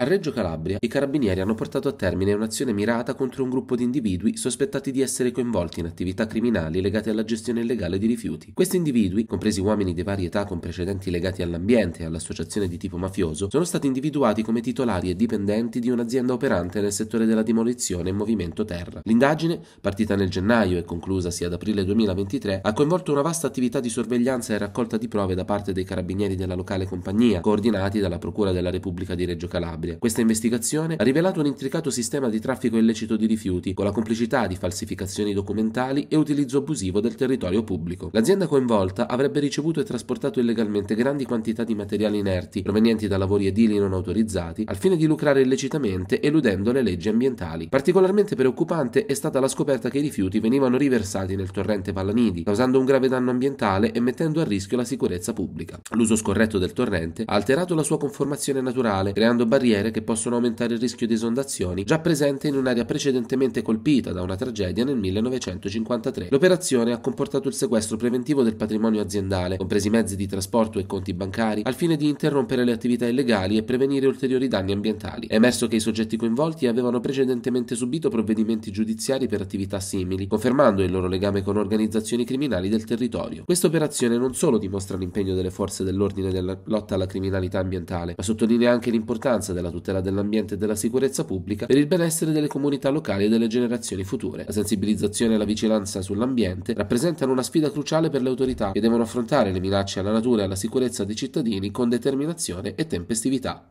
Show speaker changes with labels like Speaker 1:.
Speaker 1: A Reggio Calabria i carabinieri hanno portato a termine un'azione mirata contro un gruppo di individui sospettati di essere coinvolti in attività criminali legate alla gestione illegale di rifiuti. Questi individui, compresi uomini di varie età con precedenti legati all'ambiente e all'associazione di tipo mafioso, sono stati individuati come titolari e dipendenti di un'azienda operante nel settore della demolizione e movimento terra. L'indagine, partita nel gennaio e conclusasi ad aprile 2023, ha coinvolto una vasta attività di sorveglianza e raccolta di prove da parte dei carabinieri della locale compagnia, coordinati dalla Procura della Repubblica di Reggio Calabria Sicilia. Questa investigazione ha rivelato un intricato sistema di traffico illecito di rifiuti, con la complicità di falsificazioni documentali e utilizzo abusivo del territorio pubblico. L'azienda coinvolta avrebbe ricevuto e trasportato illegalmente grandi quantità di materiali inerti provenienti da lavori edili non autorizzati, al fine di lucrare illecitamente eludendo le leggi ambientali. Particolarmente preoccupante è stata la scoperta che i rifiuti venivano riversati nel torrente Pallanidi, causando un grave danno ambientale e mettendo a rischio la sicurezza pubblica. L'uso scorretto del torrente ha alterato la sua conformazione naturale, creando barriere costiere che possono aumentare il rischio di esondazioni già presente in un'area precedentemente colpita da una tragedia nel 1953. L'operazione ha comportato il sequestro preventivo del patrimonio aziendale, compresi mezzi di trasporto e conti bancari, al fine di interrompere le attività illegali e prevenire ulteriori danni ambientali. È emerso che i soggetti coinvolti avevano precedentemente subito provvedimenti giudiziari per attività simili, confermando il loro legame con organizzazioni criminali del territorio. Questa operazione non solo dimostra l'impegno delle forze dell'ordine nella lotta alla criminalità ambientale, ma sottolinea anche l'importanza della la tutela dell'ambiente e della sicurezza pubblica per il benessere delle comunità locali e delle generazioni future. La sensibilizzazione e la vigilanza sull'ambiente rappresentano una sfida cruciale per le autorità che devono affrontare le minacce alla natura e alla sicurezza dei cittadini con determinazione e tempestività.